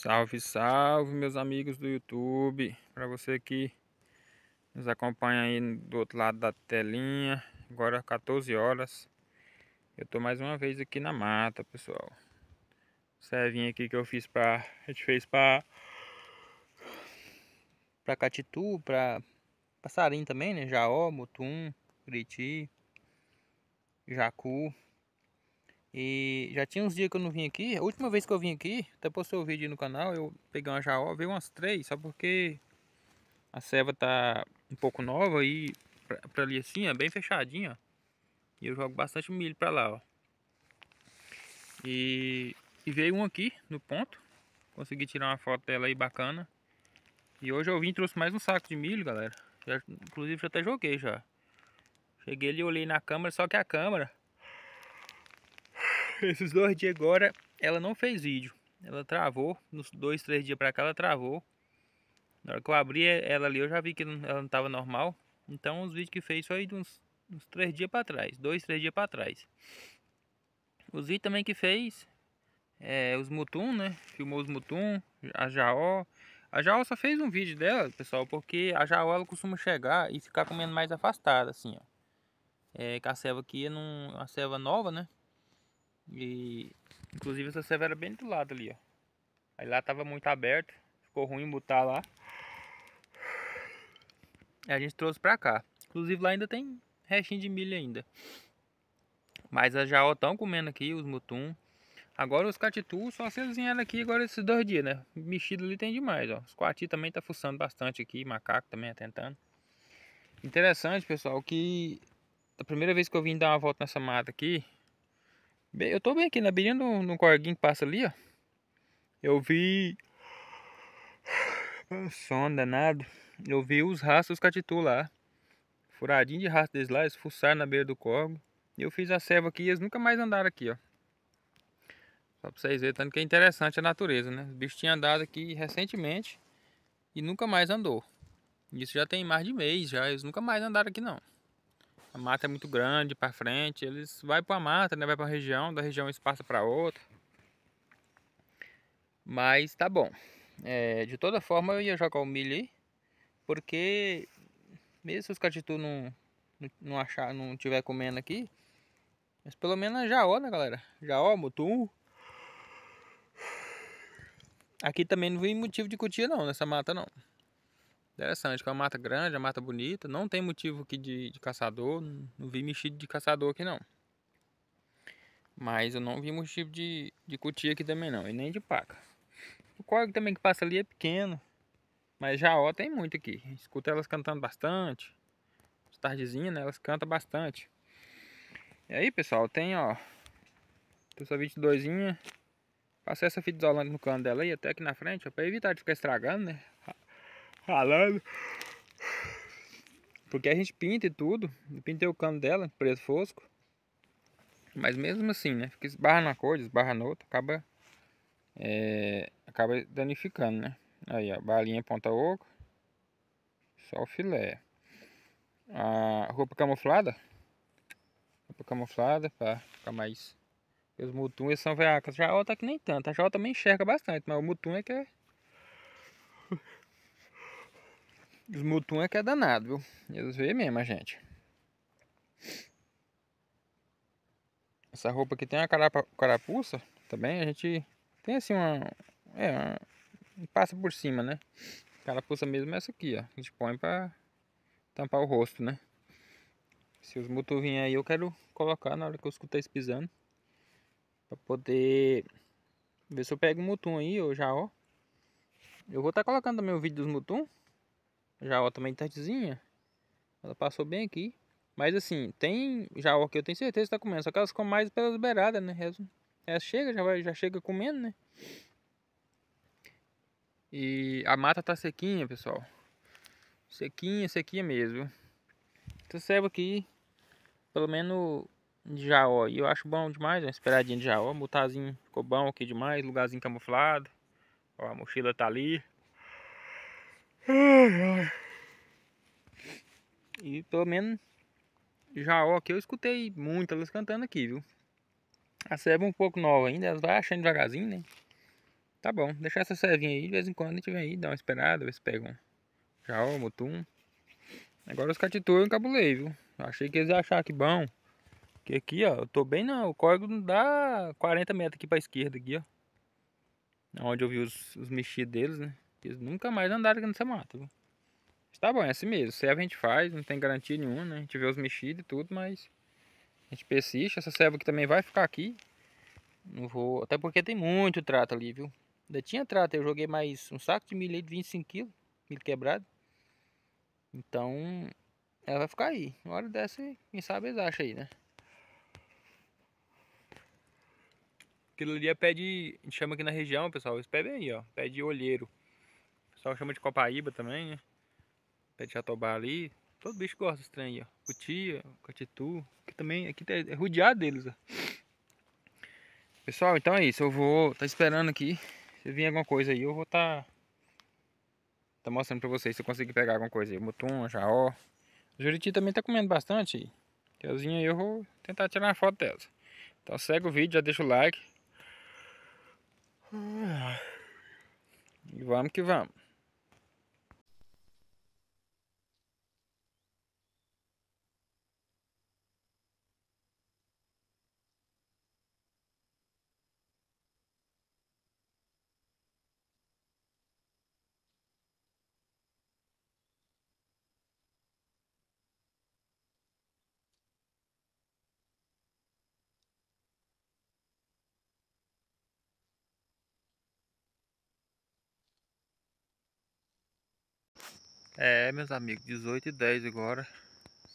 Salve, salve, meus amigos do YouTube. Para você que nos acompanha aí do outro lado da telinha. Agora 14 é horas. Eu tô mais uma vez aqui na mata, pessoal. Servinha aqui que eu fiz para a gente fez para para catitu, para passarinho também, né? Jaó, mutum, curiti, jacu. E já tinha uns dias que eu não vim aqui. A última vez que eu vim aqui, até postei o um vídeo no canal, eu peguei uma jaó, veio umas três, só porque a serva tá um pouco nova e pra, pra ali assim, é bem fechadinha, E eu jogo bastante milho pra lá, ó. E, e veio um aqui no ponto. Consegui tirar uma foto dela aí bacana. E hoje eu vim e trouxe mais um saco de milho, galera. Já, inclusive já até joguei já. Cheguei ali, olhei na câmera, só que a câmera esses dois dias agora ela não fez vídeo. Ela travou, nos dois, três dias pra cá ela travou. Na hora que eu abri é, ela ali, eu já vi que ela não tava normal. Então os vídeos que fez foi de uns, uns três dias pra trás, dois, três dias pra trás. Os vídeos também que fez, é, os Mutum, né? Filmou os Mutum, a Jaó. A Jaó só fez um vídeo dela, pessoal, porque a Jaó ela costuma chegar e ficar comendo mais afastada, assim, ó. É, que a ceva aqui é uma ceva nova, né? E inclusive essa serva era bem do lado ali, ó. Aí lá tava muito aberto, ficou ruim botar lá. E a gente trouxe pra cá. Inclusive lá ainda tem restinho de milho ainda. Mas as jaó estão comendo aqui, os mutum. Agora os catitu só se eles aqui agora esses dois dias, né? Mexido ali tem demais, ó. Os coati também tá fuçando bastante aqui, macaco também atentando. Interessante, pessoal, que a primeira vez que eu vim dar uma volta nessa mata aqui, eu tô bem aqui na beirinha do, do corguinho que passa ali, ó. Eu vi... sonda, nada. danado. Eu vi os rastros catitu lá. Furadinho de rastro deles lá, eles fuçaram na beira do corgo. E eu fiz a serva aqui e eles nunca mais andaram aqui, ó. Só pra vocês verem, tanto que é interessante a natureza, né? O bicho tinha andado aqui recentemente e nunca mais andou. Isso já tem mais de mês, já. Eles nunca mais andaram aqui, não a mata é muito grande para frente, eles vai para a mata, né? Vai para a região, da região eles passam para outra. Mas tá bom. É, de toda forma eu ia jogar o milho aí, porque mesmo se os catitu não, não achar, não tiver comendo aqui, mas pelo menos já ó, né, galera? Já ó, mutum. Aqui também não vi motivo de curtir não, nessa mata não. Interessante, que é uma mata grande, é uma mata bonita. Não tem motivo aqui de, de caçador. Não, vi mexido de caçador aqui não. Mas eu não vi motivo de, de cutia aqui também não. E nem de paca. O código também que passa ali é pequeno. Mas jaó tem muito aqui. Escuta elas cantando bastante. As né? Elas cantam bastante. E aí, pessoal, tem, ó. Tussa 22inha. Passei essa fita isolante no cano dela aí, até aqui na frente, ó. Pra evitar de ficar estragando, né? ralando. Porque a gente pinta e tudo. Eu pintei o cano dela, preto fosco. Mas mesmo assim, né? Fica esbarra na cor, esbarra na outra, acaba. É, acaba danificando, né? Aí, ó, balinha ponta oco Só o filé. A roupa camuflada. Roupa camuflada para ficar mais. Os mutum, eles são veacas. já tá que nem tanto. A Jota também enxerga bastante, mas o mutum é que é. Os mutum é que é danado, viu? Eles veem mesmo a gente. Essa roupa aqui tem uma carapa, carapuça também. A gente tem assim uma... É, uma, passa por cima, né? Carapuça mesmo é essa aqui, ó. A gente põe pra tampar o rosto, né? Se os mutum virem aí, eu quero colocar na hora que eu escutar eles pisando. Pra poder... Ver se eu pego o mutum aí, ou já, ó. Eu vou estar tá colocando também o vídeo dos mutum. Jaó também tardezinha. Tá Ela passou bem aqui. Mas assim, tem já o que eu tenho certeza que tá comendo. Só que elas comem mais pelas beiradas, né? Elas, elas chegam, já, vai, já chega comendo, né? E a mata tá sequinha, pessoal. Sequinha, sequinha mesmo. Essa então, serva aqui, pelo menos de jaó. E eu acho bom demais, uma esperadinha de jaó. Mutazinho ficou bom aqui demais, lugarzinho camuflado. Ó, a mochila tá ali. E pelo menos já ó aqui eu escutei muito elas cantando aqui, viu? A serva um pouco nova ainda, elas vai achando devagarzinho, né? Tá bom, deixar essa servinha aí, de vez em quando a gente vem aí, dá uma esperada, ver se pegam um Jaó, Mutum. Agora os catitores eu é encabulei, viu? Achei que eles iam achar que bom. Que aqui, ó, eu tô bem não, o córrego não dá 40 metros aqui pra esquerda aqui, ó. Onde eu vi os, os mexidos deles, né? Eles nunca mais andaram aqui nessa mata, Mas tá bom, é assim mesmo. Serva a gente faz, não tem garantia nenhuma, né? A gente vê os mexidos e tudo, mas... A gente persiste. Essa serva aqui também vai ficar aqui. Não vou... Até porque tem muito trato ali, viu? Ainda tinha trato. Eu joguei mais um saco de milho aí de 25 quilos. Milho quebrado. Então... Ela vai ficar aí. Uma hora dessa, quem sabe eles acham aí, né? Aquilo ali é pé de... A gente chama aqui na região, pessoal. Esse pé aí, ó. Pé de olheiro pessoal chama de copaíba também, né? Pé de jatobá ali. Todo bicho gosta desse trem aí, ó. Cutia, catitu. Aqui também, aqui é rodeado deles, ó. Pessoal, então é isso. Eu vou... Tá esperando aqui. Se vir alguma coisa aí, eu vou tá... Tá mostrando pra vocês se eu conseguir pegar alguma coisa aí. Mutum, jaó. O Juriti também tá comendo bastante. Telzinha aí eu vou tentar tirar uma foto delas. Então segue o vídeo, já deixa o like. E vamos que vamos. É, meus amigos, 18 e 10 agora.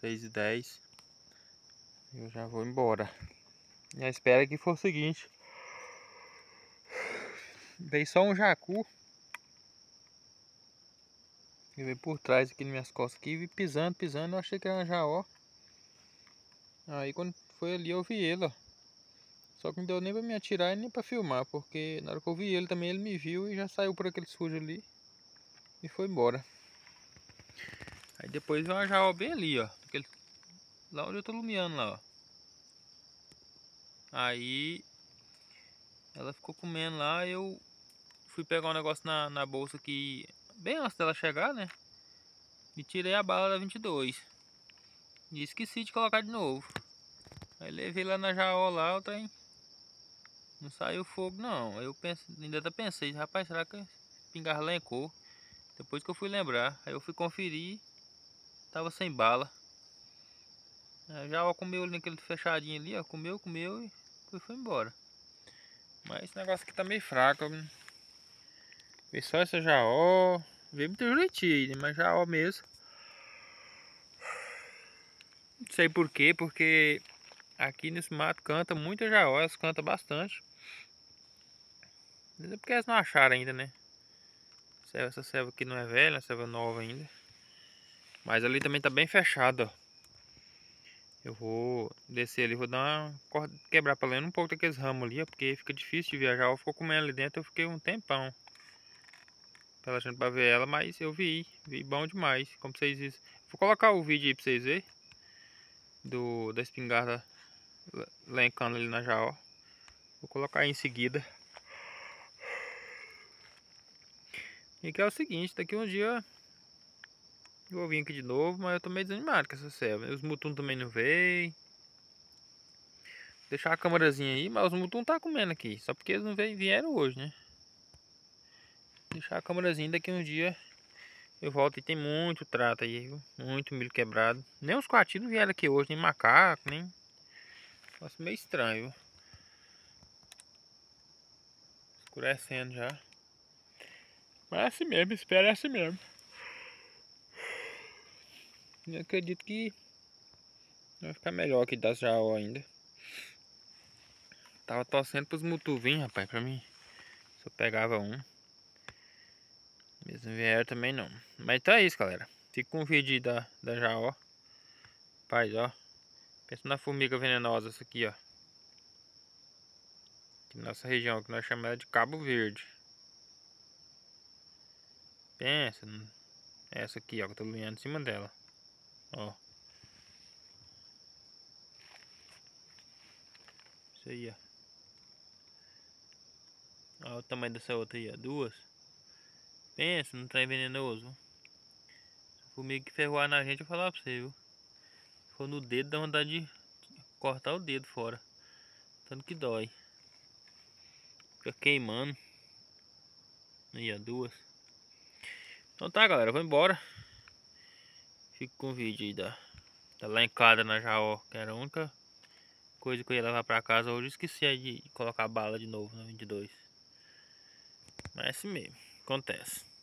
6 e 10. Eu já vou embora. Minha espera que foi o seguinte. veio só um jacu. E veio por trás aqui nas minhas costas aqui. E pisando, pisando. Eu achei que era um jaó. Aí quando foi ali eu vi ele, ó. Só que não deu nem pra me atirar e nem pra filmar. Porque na hora que eu vi ele também, ele me viu e já saiu por aquele sujo ali. E foi embora. Aí depois vem uma jaula bem ali, ó. Aquele... Lá onde eu tô lumiando lá, ó. Aí ela ficou comendo lá, eu fui pegar um negócio na, na bolsa que bem antes dela chegar, né? E tirei a bala da 22. E esqueci de colocar de novo. Aí levei lá na jaula lá, o trem não saiu fogo não. Eu penso, ainda até pensei, rapaz, será que pingar elencou? É depois que eu fui lembrar, aí eu fui conferir Tava sem bala. já ó, comeu ali naquele fechadinho ali, ó. Comeu, comeu e foi embora. Mas esse negócio aqui tá meio fraco. Vê só essa jaó. Vê muito juritinho, né? mas jaó mesmo. Não sei porquê, porque aqui nesse mato canta muita jaó, elas cantam bastante. Mas é porque elas não acharam ainda, né? Essa selva aqui não é velha, é uma selva nova ainda. Mas ali também tá bem fechado, ó. Eu vou descer ali, vou dar uma quebrar pra lendo um pouco daqueles ramos ali, ó, porque fica difícil de viajar. Ela ficou comendo ali dentro, eu fiquei um tempão. Tava gente pra ver ela, mas eu vi, vi bom demais, como vocês dizem. Vou colocar o vídeo aí pra vocês verem, do, da espingarda lencando ali na jaó. Vou colocar aí em seguida. E que é o seguinte, daqui um dia eu vir aqui de novo, mas eu tô meio desanimado com essa serva. Os mutum também não veio. Deixar a câmerazinha aí, mas os mutum tá comendo aqui. Só porque eles não vieram hoje, né? Deixar a câmerazinha daqui uns dias eu volto. E tem muito trato aí, viu? Muito milho quebrado. Nem os coatidos vieram aqui hoje, nem macaco, nem... Nossa, meio estranho, viu? Escurecendo já. Mas é assim mesmo, espera é assim mesmo. Eu acredito que vai ficar melhor aqui das jaó ainda. Tava torcendo pros mutuvim, rapaz, pra mim. Só pegava um. Mesmo vieram também não. Mas tá isso, galera. Fica com o vídeo da, da jaó. Rapaz, ó. Pensa na formiga venenosa essa aqui, ó. Aqui nossa região, que nós chamamos ela de Cabo Verde. Pensa. Essa aqui, ó, que eu tô alinhando em cima dela. Ó. Isso aí, ó. Olha o tamanho dessa outra aí, ó. Duas. Pensa, não tá envenenoso, Se formiga que ferroar na gente, eu falava pra você, viu? Se for no dedo, dá vontade de cortar o dedo fora. Tanto que dói. Fica queimando. Aí, ó, duas. Então tá, galera. Eu vou embora fico com o vídeo aí da, da lancada na Jaó, que era a única coisa que eu ia levar pra casa. Hoje esqueci de colocar bala de novo no 22. Mas é assim mesmo, acontece.